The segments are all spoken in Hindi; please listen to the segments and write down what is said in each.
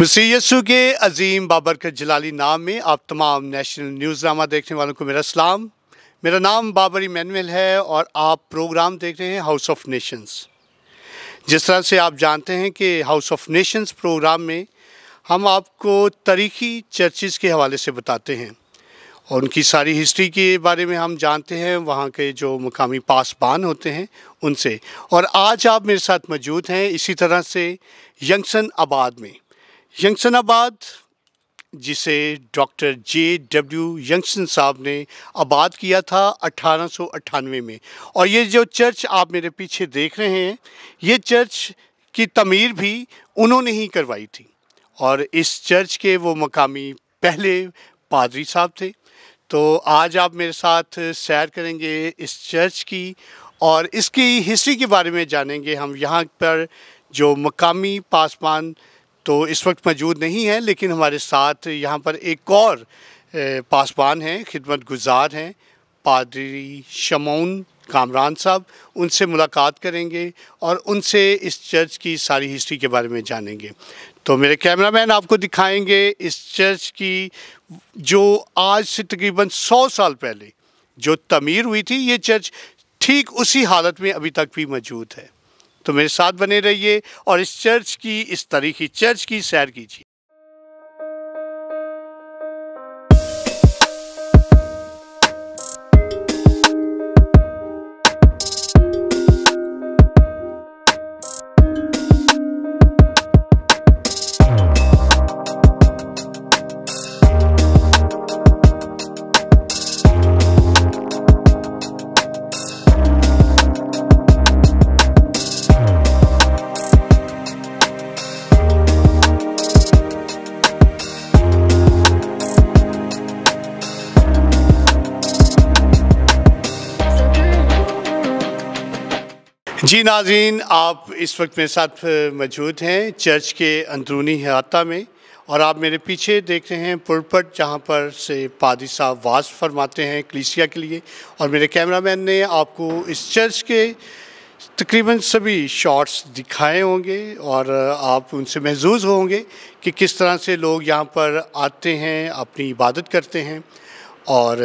मसीयसु के अजीम बाबरकत जलाली नाम में आप तमाम नेशनल न्यूज़ नामा देखने वालों को मेरा सलाम मेरा नाम बाबर इमैनुअल है और आप प्रोग्राम देख रहे हैं हाउस ऑफ नेशंस जिस तरह से आप जानते हैं कि हाउस ऑफ नेशंस प्रोग्राम में हम आपको तारीखी चर्चेज़ के हवाले से बताते हैं और उनकी सारी हिस्ट्री के बारे में हम जानते हैं वहाँ के जो मुकामी पासबान होते हैं उनसे और आज आप मेरे साथ मौजूद हैं इसी तरह से यंगसन आबाद में यंगसनाबाद जिसे डॉक्टर जे डब्ल्यू यंगसन साहब ने आबाद किया था अठारह में और ये जो चर्च आप मेरे पीछे देख रहे हैं ये चर्च की तमीर भी उन्होंने ही करवाई थी और इस चर्च के वो मकामी पहले पादरी साहब थे तो आज आप मेरे साथ सैर करेंगे इस चर्च की और इसकी हिस्ट्री के बारे में जानेंगे हम यहाँ पर जो मकामी पासवान तो इस वक्त मौजूद नहीं है लेकिन हमारे साथ यहाँ पर एक और पासवान हैं खिदमत गुजार हैं पादरी शमोन कामरान साहब उनसे मुलाकात करेंगे और उनसे इस चर्च की सारी हिस्ट्री के बारे में जानेंगे तो मेरे कैमरामैन आपको दिखाएंगे इस चर्च की जो आज से तकरीबन सौ साल पहले जो तमीर हुई थी ये चर्च ठीक उसी हालत में अभी तक भी मौजूद है तो मेरे साथ बने रहिए और इस चर्च की इस तारीखी चर्च की सैर कीजिए जी नाजीन आप इस वक्त मेरे साथ मौजूद हैं चर्च के अंदरूनी अहाता में और आप मेरे पीछे देख रहे हैं पुरपट जहाँ पर से पादी साहब वाज फरमाते हैं कलीसिया के लिए और मेरे कैमरा मैन ने आपको इस चर्च के तकरीबन सभी शॉट्स दिखाए होंगे और आप उनसे महजूज होंगे कि किस तरह से लोग यहाँ पर आते हैं अपनी इबादत करते हैं और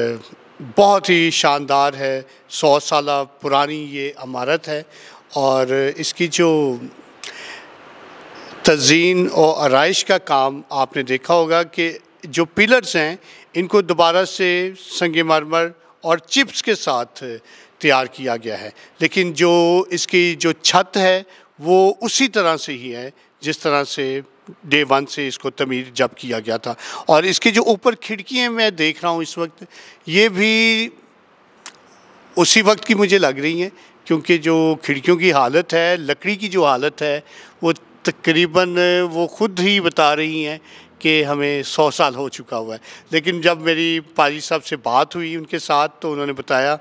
बहुत ही शानदार है सौ साल पुरानी ये अमारत है और इसकी जो तजीन और आरइश का काम आपने देखा होगा कि जो पिलर्स हैं इनको दोबारा से संग मरमर और चिप्स के साथ तैयार किया गया है लेकिन जो इसकी जो छत है वो उसी तरह से ही है जिस तरह से डे वन से इसको तमीर जब किया गया था और इसके जो ऊपर खिड़कियाँ मैं देख रहा हूँ इस वक्त ये भी उसी वक्त की मुझे लग रही हैं क्योंकि जो खिड़कियों की हालत है लकड़ी की जो हालत है वो तकरीबन वो खुद ही बता रही हैं कि हमें सौ साल हो चुका हुआ है लेकिन जब मेरी पाजी साहब से बात हुई उनके साथ तो उन्होंने बताया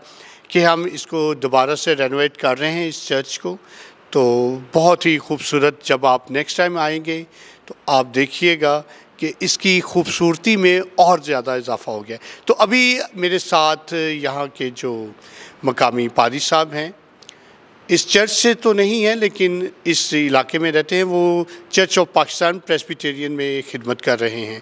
कि हम इसको दोबारा से रेनोवेट कर रहे हैं इस चर्च को तो बहुत ही खूबसूरत जब आप नेक्स्ट टाइम आएंगे तो आप देखिएगा कि इसकी खूबसूरती में और ज़्यादा इजाफा हो गया तो अभी मेरे साथ यहाँ के जो मकामी पारी साहब हैं इस चर्च से तो नहीं है लेकिन इस इलाके में रहते हैं वो चर्च ऑफ पाकिस्तान प्रेस्बिटेरियन में खिदमत कर रहे हैं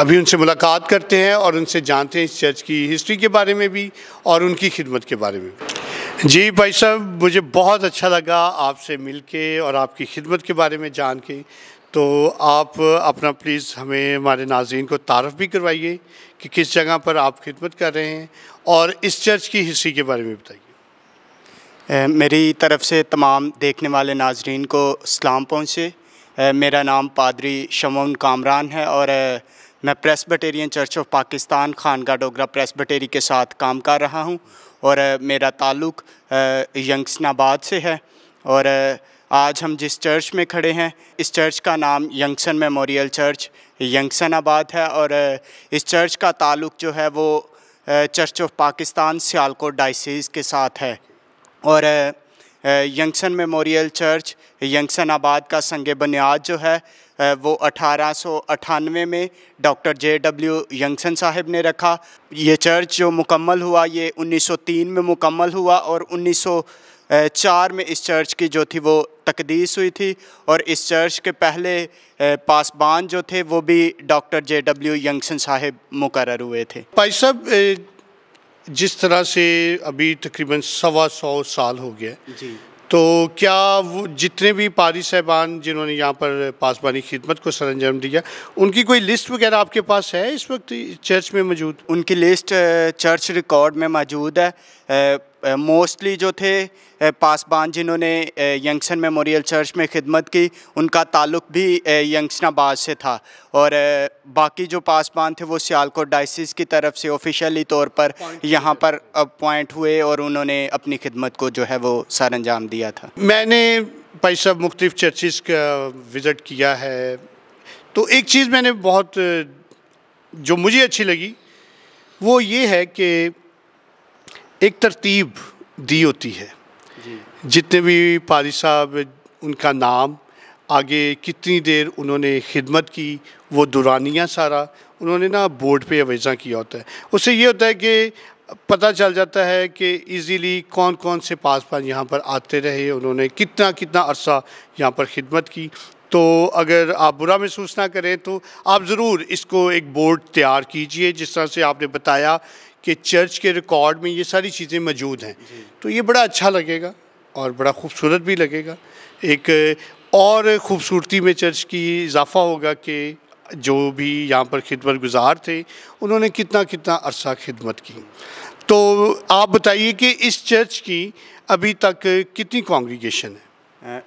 अभी उनसे मुलाकात करते हैं और उनसे जानते हैं इस चर्च की हिस्ट्री के बारे में भी और उनकी खिदमत के बारे में भी जी भाई साहब मुझे बहुत अच्छा लगा आपसे मिल के और आपकी खिदमत के बारे में जान के तो आप अपना प्लीज़ हमें हमारे नाजीन को तारफ़ भी करवाइए कि किस जगह पर आप खिदमत कर रहे हैं और इस चर्च की हिस्सी के बारे में बताइए मेरी तरफ़ से तमाम देखने वाले नाजरन को सलाम पहुँचे मेरा नाम पादरी शमोन कामरान है और मैं Presbyterian church of Pakistan Khanga Dogra बटेरी के साथ काम कर रहा हूँ और मेरा ताल्लुक़ यंगसनाबाद से है और आज हम जिस चर्च में खड़े हैं इस चर्च का नाम यंगसन मेमोरियल चर्च यंगसन आबाद है और इस चर्च का ताल्लुक जो है वो church of Pakistan Sialkot diocese के साथ है और यंगसन मेमोरियल चर्च यंगसन आबाद का संग बुनियाद जो है वो अठारह में डॉक्टर जे डब्ल्यू यंगसन साहब ने रखा ये चर्च जो मुकम्मल हुआ ये 1903 में मुकम्मल हुआ और 1904 में इस चर्च की जो थी वो तकदीस हुई थी और इस चर्च के पहले पासबान जो थे वो भी डॉक्टर जे डब्ल्यू यंगसन साहेब मुकर हुए थे भाई साहब जिस तरह से अभी तकरीबन सवा सौ साल हो गया जी तो क्या वो जितने भी पारी साहबान जिन्होंने यहाँ पर पासबानी खिदमत को सर अंजाम दिया उनकी कोई लिस्ट वगैरह आपके पास है इस वक्त चर्च में मौजूद उनकी लिस्ट चर्च रिकॉर्ड में मौजूद है मोस्टली जो थे पासबान जिन्होंने यंगसन मेमोरियल चर्च में खिदमत की उनका ताल्लुक भी यंगसनाबाद से था और बाकी जो पासबान थे वो सियालकोट डाइसिस की तरफ से ऑफिशियली तौर पर यहाँ पर अपॉइंट हुए और उन्होंने अपनी खिदमत को जो है वो सर अंजाम दिया था मैंने भाई साहब मुख्तफ चर्चिस का विज़िट किया है तो एक चीज़ मैंने बहुत जो मुझे अच्छी लगी वो ये है कि एक तरतीब दी होती है जितने भी पारी साहब उनका नाम आगे कितनी देर उन्होंने खिदमत की वो दुरानिया सारा उन्होंने ना बोर्ड पे अवेजा किया होता है उससे ये होता है कि पता चल जाता है कि इजीली कौन कौन से पास पास यहाँ पर आते रहे उन्होंने कितना कितना अरसा यहाँ पर खिदमत की तो अगर आप बुरा महसूस ना करें तो आप ज़रूर इसको एक बोर्ड तैयार कीजिए जिस तरह से आपने बताया कि चर्च के रिकॉर्ड में ये सारी चीज़ें मौजूद हैं तो ये बड़ा अच्छा लगेगा और बड़ा खूबसूरत भी लगेगा एक और खूबसूरती में चर्च की इजाफा होगा कि जो भी यहाँ पर खिदमत गुजार थे उन्होंने कितना कितना अरसा खिदमत की तो आप बताइए कि इस चर्च की अभी तक कितनी कॉन्ग्रीगेशन है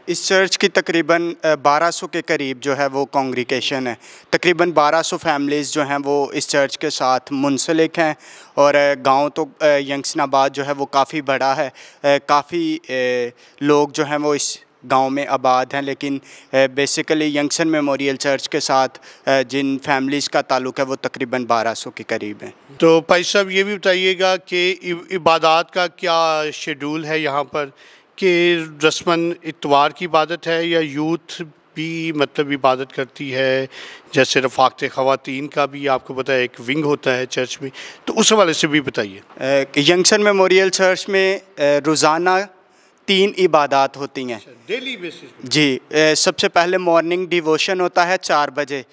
इस चर्च की तकरीबन 1200 के करीब जो है वो कॉन्ग्रीकेशन है तकरीबन 1200 फैमिलीज़ जो हैं वो इस चर्च के साथ मुंसलिक हैं और गांव तो यंगसनाबाद जो है वो काफ़ी बड़ा है काफ़ी लोग जो हैं वो इस गांव में आबाद हैं लेकिन बेसिकली यंगसन मेमोरियल चर्च के साथ जिन फैमिलीज़ का ताल्लुक है वो तकरीबन 1200 के करीब हैं तो भाई साहब ये भी बताइएगा कि इबादत का क्या शेड्यूल है यहाँ पर कि रस्मन इतवार की इबादत है या यूथ भी मतलब इबादत करती है जैसे रफाकत ख़वान का भी आपको पता है एक विंग होता है चर्च में तो उस हवाले से भी बताइए यंगसन मेमोरियल चर्च में रोज़ाना तीन इबादत होती हैं अच्छा, डेली बेसिस जी सबसे पहले मॉर्निंग डिवोशन होता है चार बजे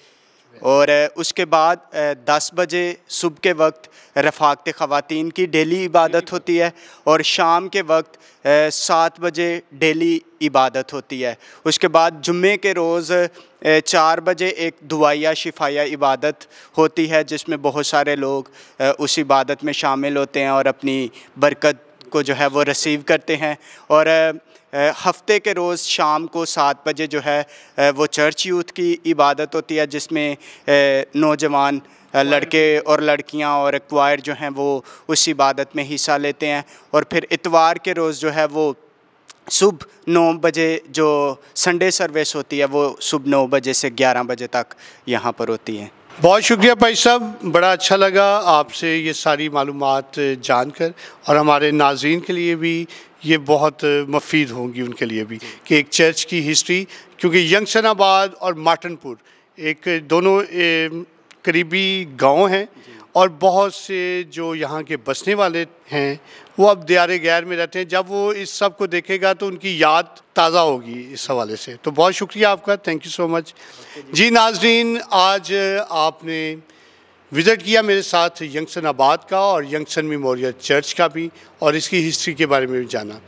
और उसके बाद 10 बजे सुबह के वक्त रफाकत ख़वान की डेली इबादत होती है और शाम के वक्त सात बजे डेली इबादत होती है उसके बाद जुम्मे के रोज़ चार बजे एक दुआया शिफाया इबादत होती है जिसमें बहुत सारे लोग उस इबादत में शामिल होते हैं और अपनी बरकत को जो है वो रसीव करते हैं और हफ्ते के रोज़ शाम को सात बजे जो है वो चर्च यूथ की इबादत होती है जिसमें नौजवान लड़के और लड़कियां और एक्वायर जो हैं वो उस इबादत में हिस्सा लेते हैं और फिर इतवार के रोज़ जो है वो सुबह नौ बजे जो संडे सर्विस होती है वो सुबह नौ बजे से ग्यारह बजे तक यहाँ पर होती है बहुत शुक्रिया भाई साहब बड़ा अच्छा लगा आपसे ये सारी मालूम जानकर और हमारे नाजीन के लिए भी ये बहुत मफीद होंगी उनके लिए भी कि एक चर्च की हिस्ट्री क्योंकि यंगसनाबाद और माटनपुर एक दोनों ए, करीबी गांव हैं और बहुत से जो यहाँ के बसने वाले हैं वो अब दियार गैर में रहते हैं जब वो इस सब को देखेगा तो उनकी याद ताज़ा होगी इस हवाले से तो बहुत शुक्रिया आपका थैंक यू सो मच जी नाजरीन आज आपने विज़िट किया मेरे साथ यंगसन आबाद का और यंगसन मेमोरियल चर्च का भी और इसकी हिस्ट्री के बारे में भी जाना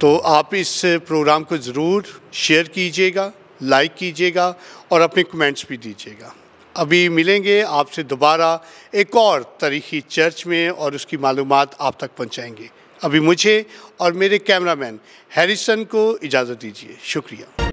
तो आप इस प्रोग्राम को ज़रूर शेयर कीजिएगा लाइक कीजिएगा और अपने कमेंट्स भी दीजिएगा अभी मिलेंगे आपसे दोबारा एक और तारीखी चर्च में और उसकी मालूम आप तक पहुँचाएँगे अभी मुझे और मेरे कैमरामैन हैरिसन को इजाज़त दीजिए शुक्रिया